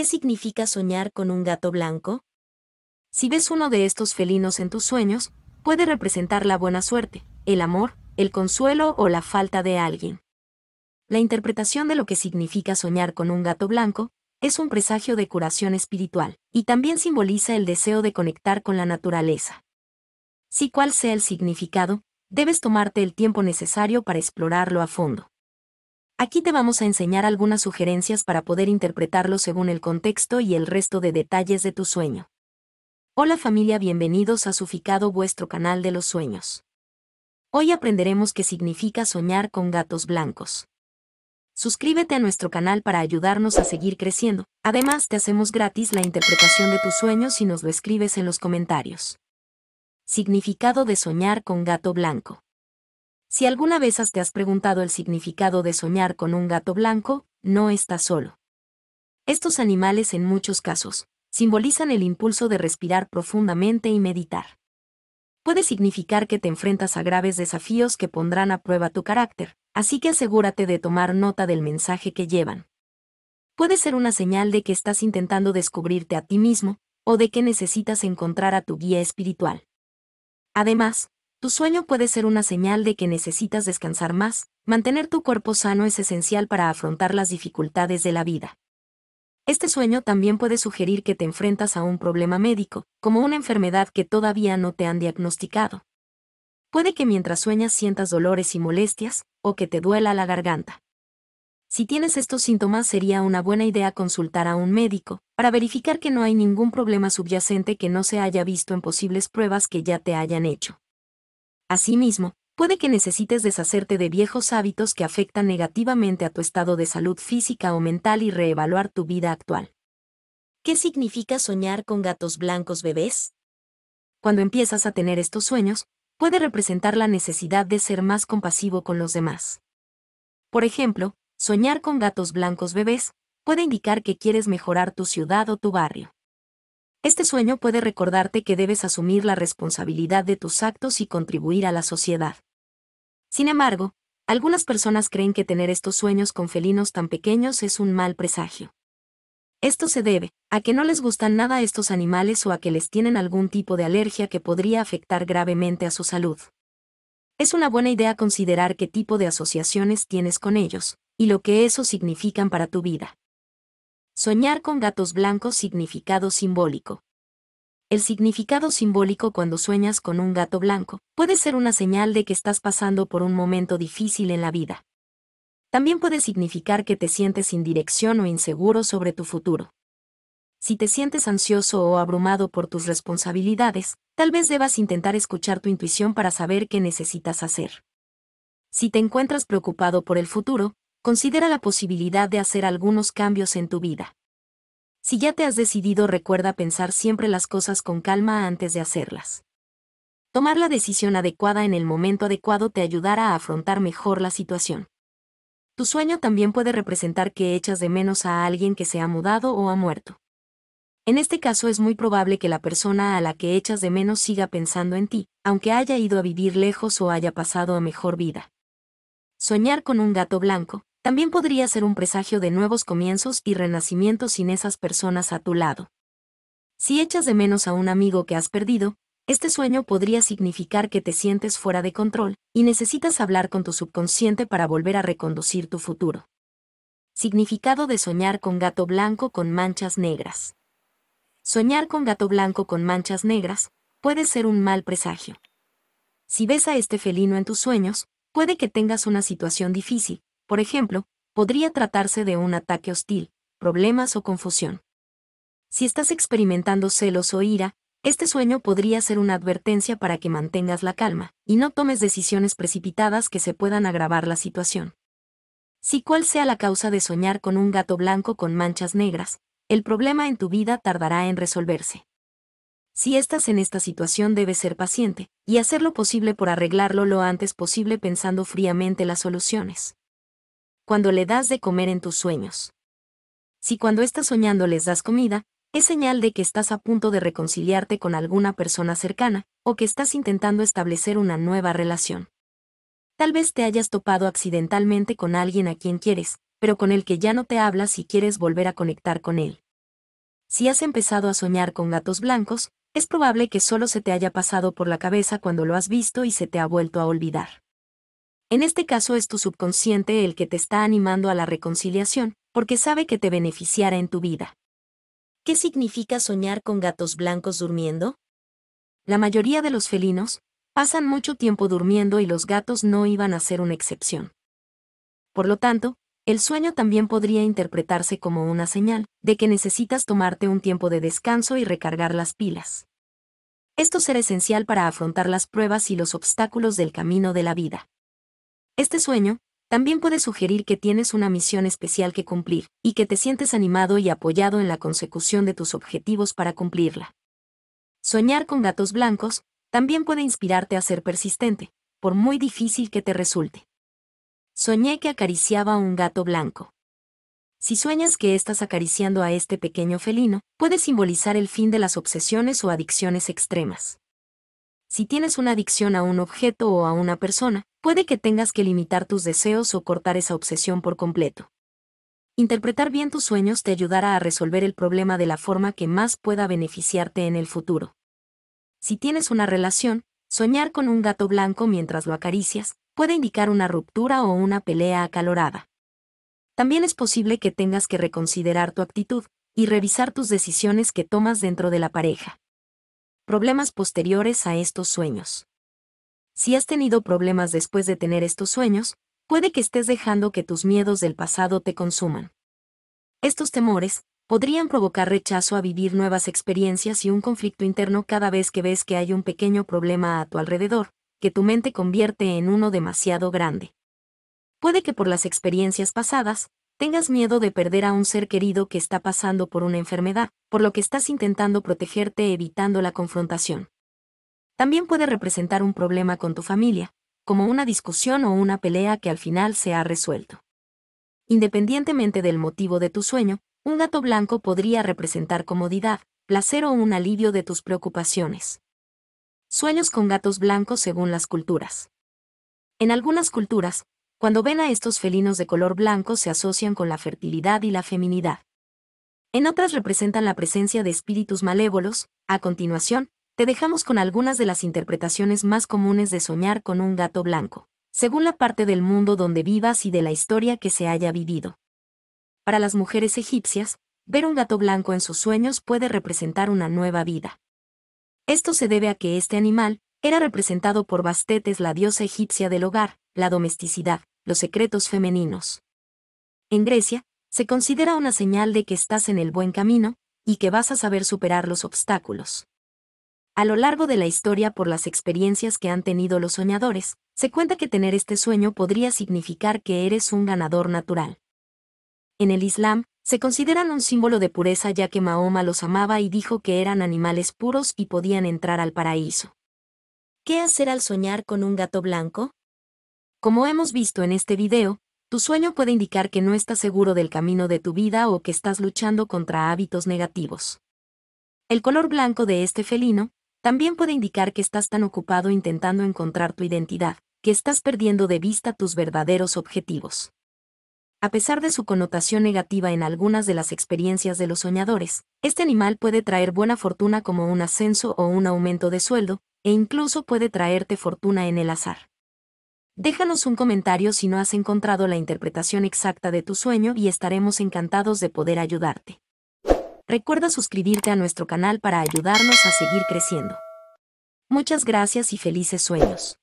¿Qué significa soñar con un gato blanco? Si ves uno de estos felinos en tus sueños, puede representar la buena suerte, el amor, el consuelo o la falta de alguien. La interpretación de lo que significa soñar con un gato blanco es un presagio de curación espiritual, y también simboliza el deseo de conectar con la naturaleza. Si cual sea el significado, debes tomarte el tiempo necesario para explorarlo a fondo. Aquí te vamos a enseñar algunas sugerencias para poder interpretarlo según el contexto y el resto de detalles de tu sueño. Hola familia, bienvenidos a Suficado, vuestro canal de los sueños. Hoy aprenderemos qué significa soñar con gatos blancos. Suscríbete a nuestro canal para ayudarnos a seguir creciendo. Además, te hacemos gratis la interpretación de tus sueños si nos lo escribes en los comentarios. Significado de soñar con gato blanco. Si alguna vez te has preguntado el significado de soñar con un gato blanco, no estás solo. Estos animales en muchos casos simbolizan el impulso de respirar profundamente y meditar. Puede significar que te enfrentas a graves desafíos que pondrán a prueba tu carácter, así que asegúrate de tomar nota del mensaje que llevan. Puede ser una señal de que estás intentando descubrirte a ti mismo, o de que necesitas encontrar a tu guía espiritual. Además, tu sueño puede ser una señal de que necesitas descansar más, mantener tu cuerpo sano es esencial para afrontar las dificultades de la vida. Este sueño también puede sugerir que te enfrentas a un problema médico, como una enfermedad que todavía no te han diagnosticado. Puede que mientras sueñas sientas dolores y molestias, o que te duela la garganta. Si tienes estos síntomas sería una buena idea consultar a un médico, para verificar que no hay ningún problema subyacente que no se haya visto en posibles pruebas que ya te hayan hecho. Asimismo, puede que necesites deshacerte de viejos hábitos que afectan negativamente a tu estado de salud física o mental y reevaluar tu vida actual. ¿Qué significa soñar con gatos blancos bebés? Cuando empiezas a tener estos sueños, puede representar la necesidad de ser más compasivo con los demás. Por ejemplo, soñar con gatos blancos bebés puede indicar que quieres mejorar tu ciudad o tu barrio. Este sueño puede recordarte que debes asumir la responsabilidad de tus actos y contribuir a la sociedad. Sin embargo, algunas personas creen que tener estos sueños con felinos tan pequeños es un mal presagio. Esto se debe a que no les gustan nada estos animales o a que les tienen algún tipo de alergia que podría afectar gravemente a su salud. Es una buena idea considerar qué tipo de asociaciones tienes con ellos, y lo que eso significan para tu vida. Soñar con gatos blancos significado simbólico. El significado simbólico cuando sueñas con un gato blanco puede ser una señal de que estás pasando por un momento difícil en la vida. También puede significar que te sientes sin dirección o inseguro sobre tu futuro. Si te sientes ansioso o abrumado por tus responsabilidades, tal vez debas intentar escuchar tu intuición para saber qué necesitas hacer. Si te encuentras preocupado por el futuro, Considera la posibilidad de hacer algunos cambios en tu vida. Si ya te has decidido, recuerda pensar siempre las cosas con calma antes de hacerlas. Tomar la decisión adecuada en el momento adecuado te ayudará a afrontar mejor la situación. Tu sueño también puede representar que echas de menos a alguien que se ha mudado o ha muerto. En este caso es muy probable que la persona a la que echas de menos siga pensando en ti, aunque haya ido a vivir lejos o haya pasado a mejor vida. Soñar con un gato blanco, también podría ser un presagio de nuevos comienzos y renacimientos sin esas personas a tu lado. Si echas de menos a un amigo que has perdido, este sueño podría significar que te sientes fuera de control y necesitas hablar con tu subconsciente para volver a reconducir tu futuro. Significado de soñar con gato blanco con manchas negras. Soñar con gato blanco con manchas negras puede ser un mal presagio. Si ves a este felino en tus sueños, puede que tengas una situación difícil, por ejemplo, podría tratarse de un ataque hostil, problemas o confusión. Si estás experimentando celos o ira, este sueño podría ser una advertencia para que mantengas la calma y no tomes decisiones precipitadas que se puedan agravar la situación. Si cual sea la causa de soñar con un gato blanco con manchas negras, el problema en tu vida tardará en resolverse. Si estás en esta situación debes ser paciente y hacer lo posible por arreglarlo lo antes posible pensando fríamente las soluciones cuando le das de comer en tus sueños. Si cuando estás soñando les das comida, es señal de que estás a punto de reconciliarte con alguna persona cercana, o que estás intentando establecer una nueva relación. Tal vez te hayas topado accidentalmente con alguien a quien quieres, pero con el que ya no te hablas y quieres volver a conectar con él. Si has empezado a soñar con gatos blancos, es probable que solo se te haya pasado por la cabeza cuando lo has visto y se te ha vuelto a olvidar. En este caso es tu subconsciente el que te está animando a la reconciliación, porque sabe que te beneficiará en tu vida. ¿Qué significa soñar con gatos blancos durmiendo? La mayoría de los felinos pasan mucho tiempo durmiendo y los gatos no iban a ser una excepción. Por lo tanto, el sueño también podría interpretarse como una señal de que necesitas tomarte un tiempo de descanso y recargar las pilas. Esto será esencial para afrontar las pruebas y los obstáculos del camino de la vida. Este sueño también puede sugerir que tienes una misión especial que cumplir y que te sientes animado y apoyado en la consecución de tus objetivos para cumplirla. Soñar con gatos blancos también puede inspirarte a ser persistente, por muy difícil que te resulte. Soñé que acariciaba a un gato blanco. Si sueñas que estás acariciando a este pequeño felino, puede simbolizar el fin de las obsesiones o adicciones extremas. Si tienes una adicción a un objeto o a una persona, puede que tengas que limitar tus deseos o cortar esa obsesión por completo. Interpretar bien tus sueños te ayudará a resolver el problema de la forma que más pueda beneficiarte en el futuro. Si tienes una relación, soñar con un gato blanco mientras lo acaricias puede indicar una ruptura o una pelea acalorada. También es posible que tengas que reconsiderar tu actitud y revisar tus decisiones que tomas dentro de la pareja problemas posteriores a estos sueños. Si has tenido problemas después de tener estos sueños, puede que estés dejando que tus miedos del pasado te consuman. Estos temores podrían provocar rechazo a vivir nuevas experiencias y un conflicto interno cada vez que ves que hay un pequeño problema a tu alrededor, que tu mente convierte en uno demasiado grande. Puede que por las experiencias pasadas, tengas miedo de perder a un ser querido que está pasando por una enfermedad, por lo que estás intentando protegerte evitando la confrontación. También puede representar un problema con tu familia, como una discusión o una pelea que al final se ha resuelto. Independientemente del motivo de tu sueño, un gato blanco podría representar comodidad, placer o un alivio de tus preocupaciones. Sueños con gatos blancos según las culturas. En algunas culturas, cuando ven a estos felinos de color blanco se asocian con la fertilidad y la feminidad. En otras representan la presencia de espíritus malévolos. A continuación, te dejamos con algunas de las interpretaciones más comunes de soñar con un gato blanco, según la parte del mundo donde vivas y de la historia que se haya vivido. Para las mujeres egipcias, ver un gato blanco en sus sueños puede representar una nueva vida. Esto se debe a que este animal era representado por Bastetes, la diosa egipcia del hogar, la domesticidad, los secretos femeninos. En Grecia, se considera una señal de que estás en el buen camino, y que vas a saber superar los obstáculos. A lo largo de la historia por las experiencias que han tenido los soñadores, se cuenta que tener este sueño podría significar que eres un ganador natural. En el Islam, se consideran un símbolo de pureza ya que Mahoma los amaba y dijo que eran animales puros y podían entrar al paraíso. ¿Qué hacer al soñar con un gato blanco? Como hemos visto en este video, tu sueño puede indicar que no estás seguro del camino de tu vida o que estás luchando contra hábitos negativos. El color blanco de este felino también puede indicar que estás tan ocupado intentando encontrar tu identidad, que estás perdiendo de vista tus verdaderos objetivos. A pesar de su connotación negativa en algunas de las experiencias de los soñadores, este animal puede traer buena fortuna como un ascenso o un aumento de sueldo, e incluso puede traerte fortuna en el azar. Déjanos un comentario si no has encontrado la interpretación exacta de tu sueño y estaremos encantados de poder ayudarte. Recuerda suscribirte a nuestro canal para ayudarnos a seguir creciendo. Muchas gracias y felices sueños.